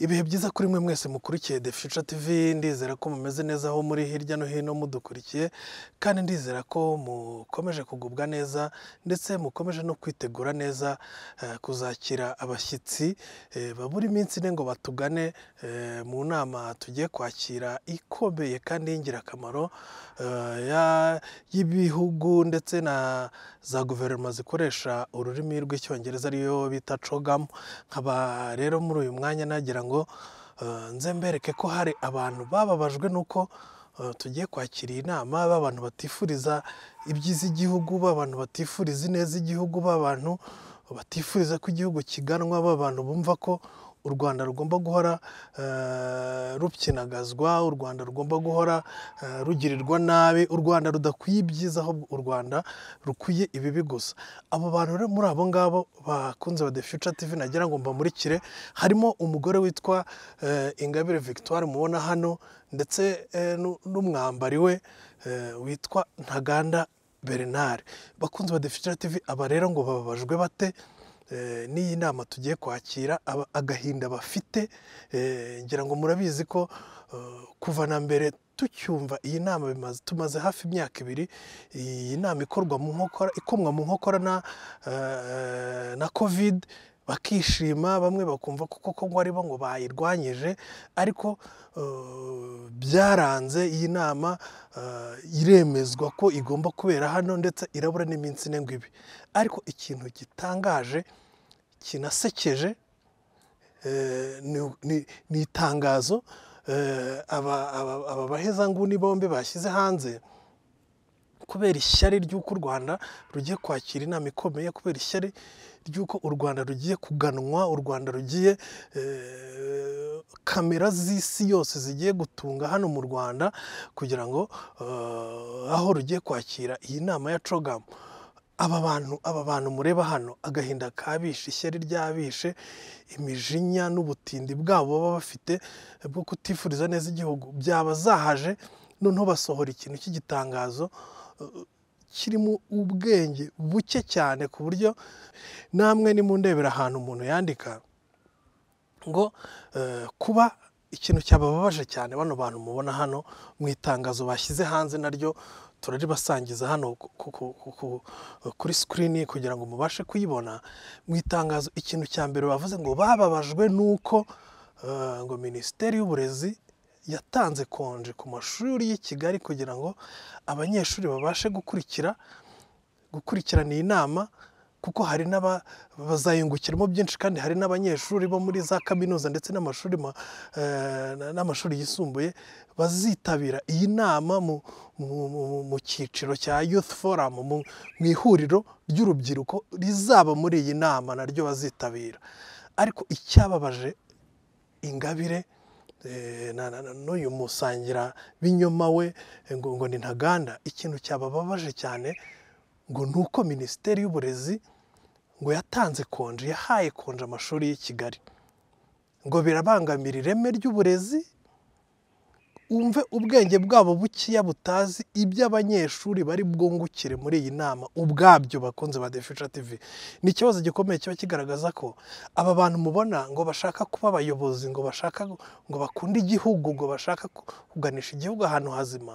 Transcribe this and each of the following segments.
ibihe byiza kuri mwe mwese mukurikiye the future tv ndizera ko mumeze neza aho muri hirya no hino mudukurikiye kandi ndizera ko mukomeje kugubwa neza ndetse mukomeje no kwitegura neza eh, kuzakira abashyitsi eh, babura iminsi ine ngo batugane eh, mu nama tugiye kwakira ikomeye kandi y'ingirakamaro y'ibihugu ndetse na za guverinoma zikoresha ururimi rw'icyongereza ariyo bita cogamu nkaba rero muri uyu mwanya nagira ngo eh, nze mbereke ko hari abantu bababajwe n'uko eh, tugiye kwakira inama nama b'abantu batifuriza ibyiza igihugu b'abantu batifuriza ineza igihugu b'abantu batifuriza ko igihugu kiganwa b'abantu bumva ko u rwanda rugomba guhora eh, rupyinagazwa u rwanda rugomba guhora eh, rugirirwa nabi u rwanda rudakwiye ibyiza ahubwo u rwanda rukwiye ibibi gusa abo bantu rero muri abo ngabo bakunze ba the future tv nagira ngo mbamurikire harimo umugore witwa eh, ingabire victoire mubona hano ndetse n'umwambari we witwa ntaganda bernard bakunze ba the future tv aba rero ngo bababajwe bate Eh, n'iyi nama tugiye kwakira agahinda bafite eh, ngira ngo murabizi ko eh, kuva na mbere tucyumva iyi nama bimaze tumaze hafi imyaka ibiri iyi nama ikorwa mu nkokora ikomwa mu nkokora na kovide bakishima bamwe bakumva kuko ko ngo aribo ngo bayirwanyije ariko eh, byaranze iyi nama eh, iremezwa ko igomba kubera hano ndetse irabura n'iminsi ine ngo ibi ariko ikintu gitangaje kinasekeje eh, ni itangazo aba bahezanguni bombi bashyize hanze kubera ishyari ry'uko u rwanda rugiye kwakira inama ikomeye kubera ishyari ry'uko u rwanda rugiye kuganwa u rwanda rugiye eh, kamera z'isi yose zigiye gutunga hano mu rwanda kugira ngo eh, aho rugiye kwakira iyi nama ya cogamu aba bantu aba bantu mureba hano agahinda kabishe ishyari ryabishe imijinya n'ubutindi bwabo baba bafite bwo kutifuriza neza igihugu byaba zahaje noneho basohora ikintu cy'igitangazo eh, kirimo ubwenge buke cyane ku buryo namwe nimundebera ahantu umuntu yandika ngo eh, kuba ikintu cyabababaje cyane bano bantu mubona hano mu itangazo bashyize hanze naryo turaribasangiza hano kuri sikirini kugira ngo mubashe kuyibona mu itangazo ikintu cya mbere bavuze ngo bababajwe n'uko eh, ngo minisiteri y'uburezi yatanze konje ku mashuri y'i kigali kugira ngo abanyeshuri babashe gukurikira gukurikirana iyi nama kuko hari bazayungukiramo byinshi kandi hari n'abanyeshuri bo muri za kaminuza ndetse n'amashuri eh, n'amashuri yisumbuye bazitabira iyi nama mu cyiciro cya youth forum mu ihuriro ry'urubyiruko rizaba muri iyi nama naryo bazitabira ariko icyababaje ingabire Eh, n'uyu musangira binyoma we eh, ngo ngo ni ntaganda ikintu cyabababaje cyane ngo ni uko minisiteri y'uburezi ngo yatanze konje yahaye konje amashuri y'i kigali ngo birabangamira ireme ry'uburezi umve ubwenge bwabo bukeya butazi ibyo abanyeshuri bari bwungukire muri iyi nama ubwabyo bakunze ba Future TV ni ikibazo gikomeye kiba kigaragaza ko aba bantu mubona ngo bashaka kuba abayobozi ngo bashaka ngo bakunde igihugu ngo bashaka kuganisha igihugu ahantu hazima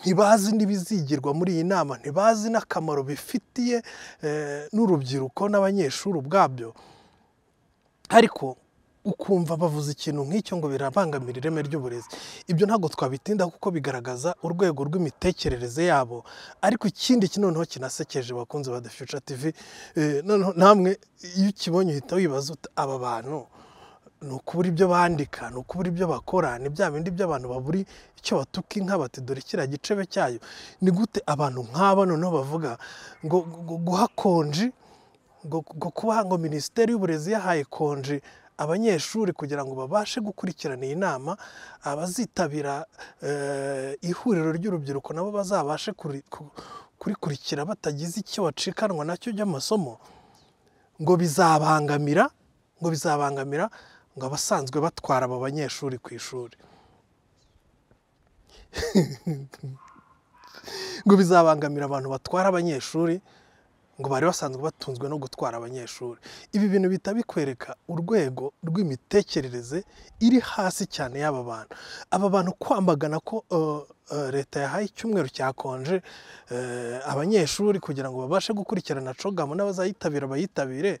ntibazi n'ibizigirwa muri iyi nama ntibazi n'akamaro bifitiye eh, n'urubyiruko n'abanyeshuri ubwabyo ariko ukumva bavuze ikintu nk'icyo ngo birabangamira ireme ry'uburezi ibyo ntabwo twabitinda kuko bigaragaza urwego rw'imitekerereze yabo ariko ikindi iki kinasekeje bakunze ba The Future TV eh, namwe iyo ukibonye uhita wibaza aba bantu ni ukubura ibyo bandika ni ukubura ibyo bakora ni bya bindi by'abantu baburi icyo batuka inka bati dore kiriya gicebe cyayo ni gute abantu nk'aba noneho bavuga ngo guha konji ngo kuba ngo minisiteri y'uburezi yahaye konji abanyeshuri kugira ngo babashe gukurikirana iyi nama abazitabira eh, ihuriro ry'urubyiruko nabo bazabashe kurikurikira batagize icyo bacikanwa nacyo by'amasomo ngo bizabangamira ngo bizabangamira ngo abasanzwe batwara aba banyeshuri ku ishuri ngo bizabangamira abantu batwara abanyeshuri ngo bari basanzwe batunzwe no gutwara abanyeshuri ibi bintu bihita bikwereka urwego rw'imitekerereze iri hasi cyane y'aba bantu aba bantu kwambagana ko uh, uh, leta yahaye icyumweru cyakonje uh, abanyeshuri kugira ngo babashe gukurikirana cogamu n'abazayitabira bayitabire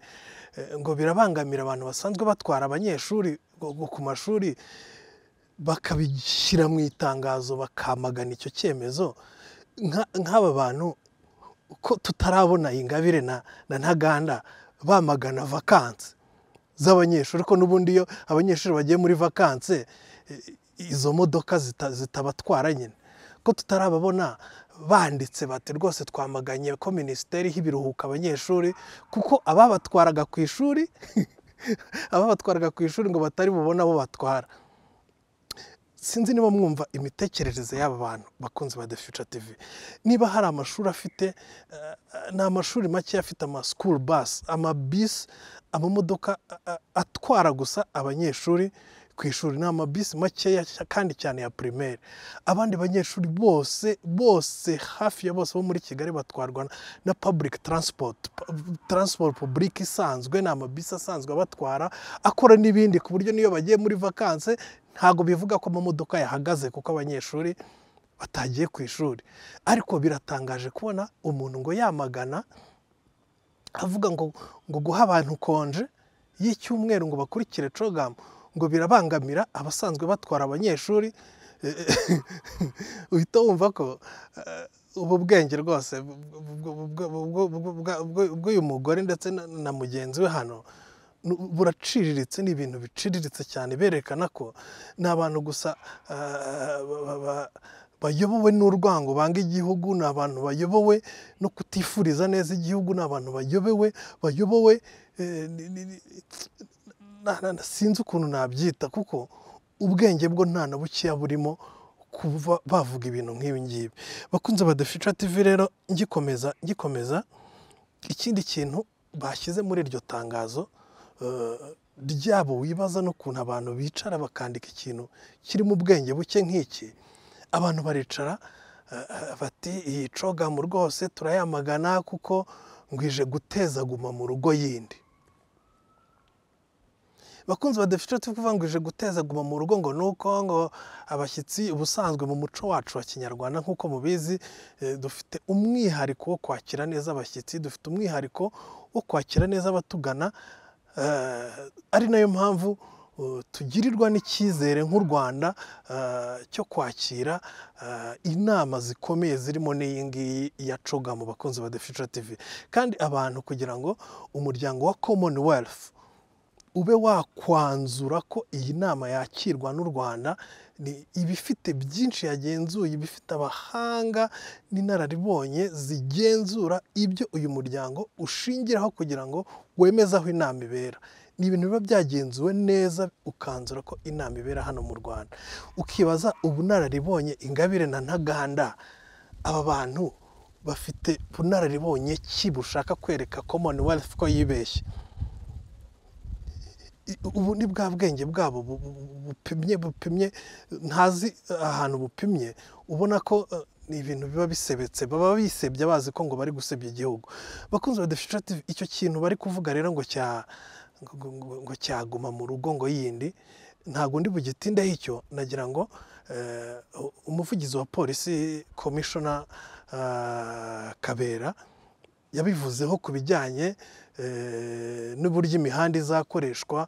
ngo birabangamira abantu basanzwe batwara abanyeshuri ku mashuri bakabishyira mu itangazo bakamagana icyo cyemezo nk'aba bantu ko tutarabona ingabire na ntaganda bamagana vakansi z'abanyeshuri ko n'ubundi iyo abanyeshuri bagiye muri vakansi izo modoka zitabatwara nyine ko tutarababona banditse bati rwose twamaganye ko minisiteri y'ibiruhuko abanyeshuri kuko ababatwaraga ku ishuri ababatwaraga ku ishuri ngo batari bubone abo batwara sinzi niba mwumva imitekerereze y'aba bantu bakunzi ba The Future TV niba hari amashuri afite eh, ni amashuri make afite ama school bus amabisi amamodoka eh, eh, atwara gusa abanyeshuri ku ishuri ni amabisi makeya kandi cyane ya primaire abandi banyeshuri bose bose hafi ya bose bo muri kigali batwarwa na public transport transport public isanzwe ni amabisi asanzwe abatwara akora n'ibindi ku buryo n'iyo bagiye muri vakanse ntabwo bivuga ko amamodoka yahagaze kuko abanyeshuri batagiye ku ishuri ariko biratangaje kubona umuntu ngo yamagana avuga ngo ngo guha abantu konje y'icyumweru ngo bakurikire cogamu ngo birabangamira abasanzwe batwara abanyeshuri uhita wumva ko ubu bwenge rwose bw'uyu mugore ndetse na mugenzi we hano buraciriritse ni ibintu biciriritse cyane berekana ko ni abantu gusa eh, bayobowe n'urwango banga igihugu ni abantu bayobowe no kutifuriza neza igihugu ni abantu bayobowe bayobowe eh, sinzi ukuntu nabyita kuko ubwenge bwo nta na bukeya burimo kuba bavuga ibintu nk'ibi ngibi bakunze badafica tivi rero ngikomeza ngikomeza ikindi kintu bashyize muri iryo tangazo ryabo wibaza n'ukuntu abantu bicara bakandika ikintu kirimo ubwenge buke nk'iki abantu baricara eh, bati iyi cogamu rwose turayamagana kuko ngwije guteza guma mu rugo yindi bakunzi badafite icyo tuvuga ngo ije guteza guma mu rugo ngo ni uko ngo abashyitsi ubusanzwe mu muco wacu wa kinyarwanda nk'uko mubizi eh, dufite umwihariko wo kwakira neza abashyitsi dufite umwihariko wo kwakira neza abatugana Eh, ari nayo mpamvu eh, tugirirwa n'icyizere nk'u rwanda eh, cyo kwakira inama zikomeye zirimo n'iyi ngiyi ya coga mu bakunzi ba The Future TV kandi abantu kugira ngo umuryango wa Commonwealth ube wakwanzura ko iyi nama yakirwa n'u rwanda ni ibifite byinshi yagenzuye ibifite abahanga n'inararibonye zigenzura ibyo uyu muryango ushingiraho kugira ngo wemeze aho inama ibera ni ibintu biba byagenzuwe neza ukanzura ko inama ibera hano mu rwanda ukibaza ubunararibonye ingabire na ntaganda aba bantu bafite bunararibonye ki bushaka kwereka commonwealth ko yibeshye ubu ni bwa bwenge bwabo bupimye bupimye ntazi eh, ahantu bupimye ubona ko eh, ni ibintu biba bisebetse baba bisebye bazi ko ngo bari gusebya igihugu bakunze badefishativu icyo kintu bari kuvuga rero ngo cya ngo cyaguma mu rugo ngo yindi ntabwo ndi bugitindeho icyo nagira ngo eh, umuvugizi wa polisi komishona kabera yabivuzeho ku bijyanye eh, n'uburyo imihanda izakoreshwa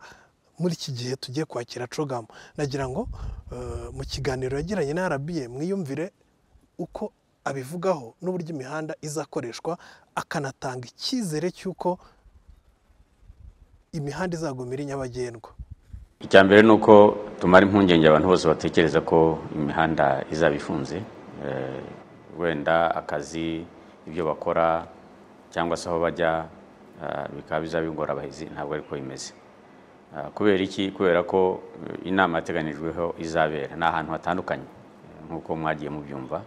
muri iki gihe tugiye kwakira cogamu nagira ngo eh, mu kiganiro yagiranye na RBA mwiyumvire uko abivugaho n'uburyo imihanda izakoreshwa akanatanga icyizere cy'uko imihanda izagumira nyabagendwa icya mbere ni uko tumara impungenge abantu bose batekereza ko imihanda izaba ifunze eh, wenda akazi ibyo bakora cyangwa se aho bajya uh, bikaba bizaba abahizi ntabwo ariko bimeze uh, kubera iki kubera ko uh, inama yateganijweho izabera ni ahantu hatandukanye nk'uko mwagiye mubyumva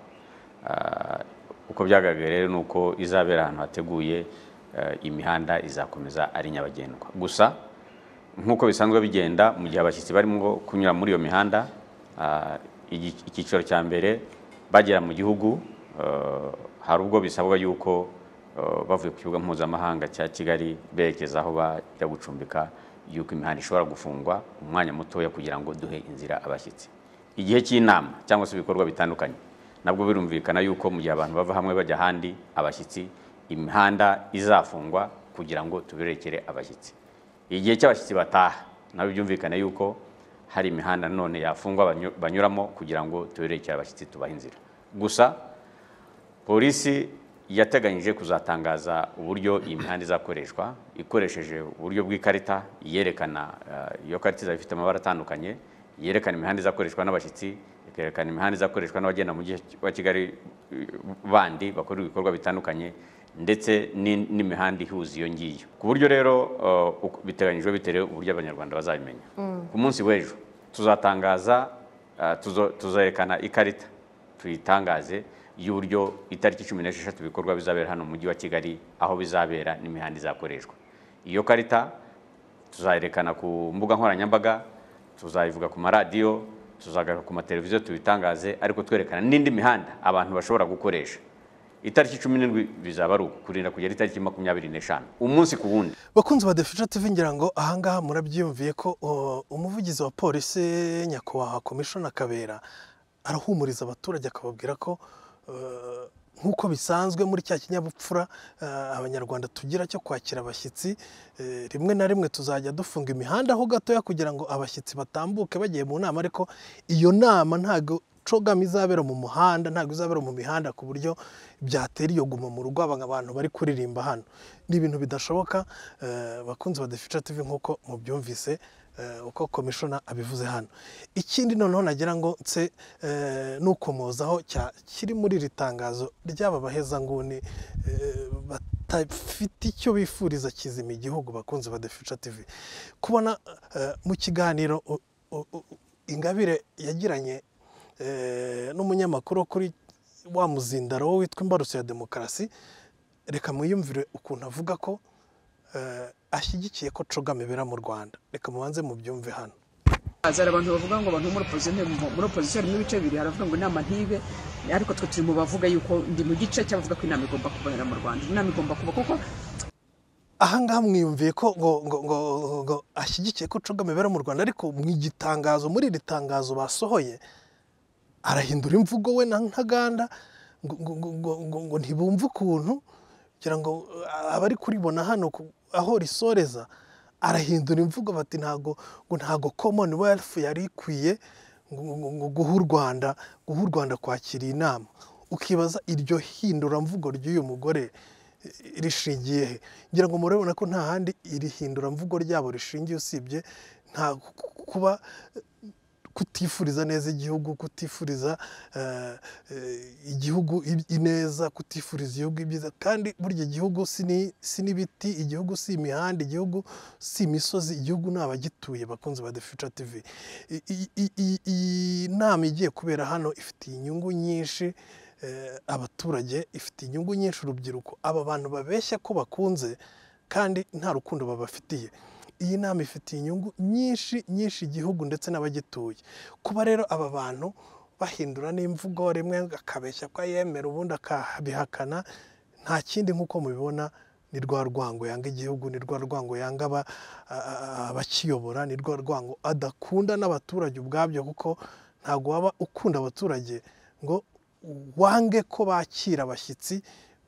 uko byagaragaye rero ni uko izabera ahantu hateguye imihanda izakomeza ari nyabagendwa gusa nk'uko bisanzwe bigenda mu gihe abashyitsi barimo kunyura muri iyo mihanda icyiciro cya mbere bagera mu gihugu hari ubwo bisabwa yuko bavuye ku kibuga mpuzamahanga cya kigali berekeza aho bajya gucumbika yuko imihanda ishobora gufungwa umwanya mutoya kugira ngo duhe inzira abashyitsi igihe cy'inama cyangwa se ibikorwa bitandukanye nabwo birumvikana yuko mu gihe abantu bava hamwe bajya ahandi abashyitsi imihanda izafungwa kugira ngo tubirekere abashyitsi igihe cy'abashyitsi bataha nabyo byumvikane yuko hari imihanda none yafungwa banyuramo kugira ngo tuberekere abashyitsi tubahe inzira gusa polisi yateganyije kuzatangaza uburyo iyi mihanda izakoreshwa ikoresheje uburyo bw'ikarita yerekana eh, iyo karita izaba ifite amabara atandukanye yerekana imihanda izakoreshwa n'abashyitsi ikerekana imihanda izakoreshwa n'abagenda mu mujyi wa kigali eh, bandi bakora ibikorwa bitandukanye ndetse n'imihanda ihuza iyo ngiyo ku buryo rero eh, biteganyijwe bitewe uburyo abanyarwanda bazabimenya mm. ku munsi w'ejo tuzatangaza tuzerekana ikarita tuyitangaze y'uburyo itariki cumi n'esheshatu ibikorwa bizabera hano mu mujyi wa kigali aho bizabera n'imihanda izakoreshwa iyo karita tuzayerekana ku mbuga nkoranyambaga tuzayivuga ku maradiyo tuzagaruka ku mateleviziyo tubitangaze ariko twerekana n'indi mihanda abantu bashobora gukoresha itariki cumi n'indwi bizaba ari ukurinda kugera itariki makumyabiri n'eshanu umunsi ku wundi bakunze badefisha tuve ngo ahangaha murabyiyumviye ko umuvugizi wa polisi nyakubahwa na kabera arahumuriza abaturage akababwira ko Eh, nk'uko bisanzwe muri cya kinyabupfura eh, abanyarwanda tugira cyo kwakira abashyitsi eh, rimwe na rimwe tuzajya dufunga imihanda aho gatoya kugira ngo abashyitsi batambuke bagiye mu nama ariko iyo nama ntabwo cogama izabera mu muhanda ntabwo izabera mu mihanda ku buryo byatera iyo guma mu rugo abantu bari kuririmba hano ni ibintu bidashoboka bakunzi ba TV tivi nk'uko mubyumvise Eh, uko komishona abivuze hano ikindi noneho nagira ngo nse eh, n'ukomozaho kiri muri iri tangazo ry'aba bahezanguni eh, batafite icyo bifuriza kizima igihugu bakunze ba defuca tivi kubona mu kiganiro ingabire yagiranye n'umunyamakuru kuri wa muzindaro witwa imbarutso ya demokarasi reka mwiyumvire ukuntu avuga ko ashyigikiye ko cogam ibera mu rwanda reka mubanze mubyumve hano hari abantu bavuga ngo abantu muri opozisiyo harimo ibice bibiri haravuga ngo inama ntibe ariko twe turi mu bavuga yuko ndi mu gice cy'abavuga ko inama igomba kubonera mu rwanda inama igomba kuba kuko ahangaha mwiyumviye ko ngo ngo ngo ngo ashyigikiye ko cogam ibera mu rwanda ariko mu igitangazo muri iri tangazo basohoye arahindura imvugo we na ntaganda ngo ngo ngo ngo ntibumve ukuntu kugira ngo abari kuribona hano aho risoreza arahindura imvugo bati ntago ngo ntago commonwealth yari ikwiye ngo guha u rwanda guha u rwanda kwakira inama ukibaza iryo hinduramvugo ry'uyu mugore e, rishingiye he ngira ngo murabibona ko nta handi iri hinduramvugo ryabo rishingiye usibye nta kuba kutifuriza neza igihugu kutifuriza eh, eh, igihugu ineza kutifuriza igihugu ibyiza kandi burya igihugu si n'ibiti igihugu si imihanda igihugu si imisozi igihugu ni abagituye bakunzi ba defuca tivi iyi nama igiye kubera hano ifitiye inyungu nyinshi eh, abaturage ifite inyungu nyinshi urubyiruko aba bantu babeshya ko bakunze kandi nta rukundo babafitiye iyi nama ifitiye inyungu nyinshi nyinshi igihugu ndetse n'abagituye kuba rero aba bantu bahindura n'imvugo rimwe akabeshya ko yemera ubundi akabihakana nta kindi nk'uko mubibona ni rwa rwango yanga igihugu ni rwa rwango yanga abakiyobora ni rwa rwango adakunda n'abaturage ubwabyo kuko ntabwo waba ukunda abaturage ngo wange ko bakira abashyitsi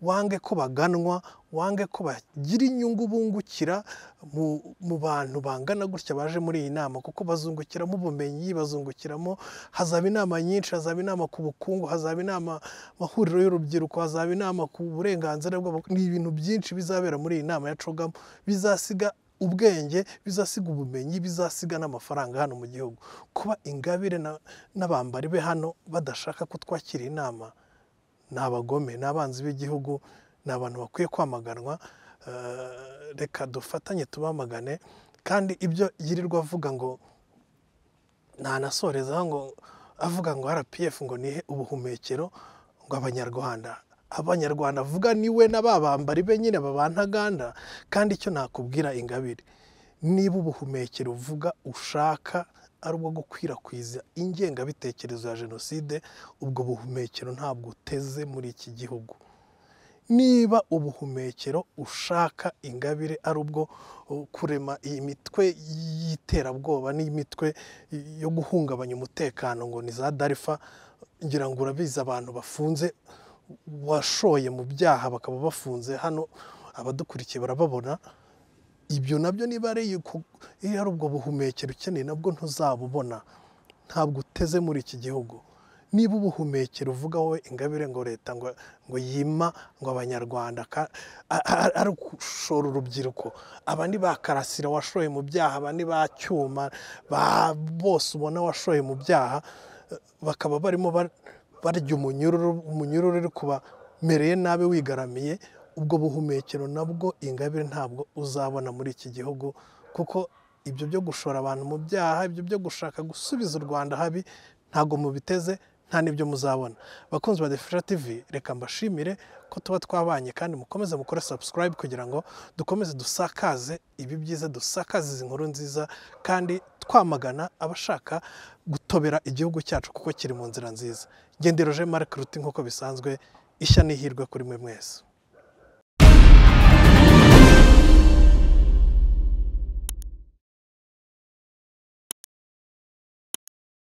wange ko baganwa wange ko bagira inyungu bungukira mu bantu bangana gutya baje muri iyi nama kuko bazungukiramo ubumenyi bazungukiramo hazaba inama nyinshi hazaba inama ku bukungu hazaba inama mahuriro y'urubyiruko hazaba inama ku burenganzira bwabo ni ibintu byinshi bizabera muri iyi nama ya cogamu bizasiga ubwenge bizasiga ubumenyi bizasiga n'amafaranga hano mu gihugu kuba ingabire n'abambari be hano badashaka kutwakira inama ni abagome ni abanzi b'igihugu ni abantu bakwiye kwamaganwa eh, reka dufatanye tubamagane kandi ibyo yirirwa avuga ngo ntanasorezaho ngo avuga ngo rpf ngo nihe ubuhumekero ngo abanyarwanda abanyarwanda avuga niwe na ba bambari be nyine babantaganda kandi icyo nakubwira ingabire niba ubuhumekero uvuga ushaka ari uwo gukwirakwiza ingengabitekerezo ya jenoside ubwo buhumekero ntabwo uteze muri iki gihugu niba ubuhumekero ushaka ingabire ari ubwo uh, kurema iyi mitwe y'iterabwoba n'imitwe yo guhungabanya umutekano ngo ni za darifa ngira ngo urabizi abantu bafunze washoye mu byaha bakaba bafunze hano abadukurikiye barababona ibyo nabyo niba ari iyo ari ubwo buhumekero ukeneye nabwo ntuzabubona ntabwo uteze muri iki gihugu niba ubuhumekero uvuga wowe ingabire ngo leta ngo ngo yima ngo abanyarwanda ari ugushora urubyiruko aba ni washoye mu byaha aba ni ba cyuma bose ubona washoye mu byaha bakaba barimo barya umunyururu umunyururu uri kubamereye nabi wigaramiye ubwo buhumekero nabwo ingabire ntabwo uzabona muri iki gihugu kuko ibyo byo gushora abantu mu byaha ibyo byo gushaka gusubiza u rwanda habi ntabwo mubiteze nta n'ibyo muzabona bakunzi ba defisha tivi reka mbashimire ko tuba twabanye kandi mukomeze mukore sabusikarayibu kugira ngo dukomeze dusakaze ibi byiza dusakaze izi nkuru nziza kandi twamagana abashaka gutobera igihugu cyacu kuko kiri mu nzira nziza ngendero je marike ruti nk'uko bisanzwe ishya n'ihirwe kuri mwe mwese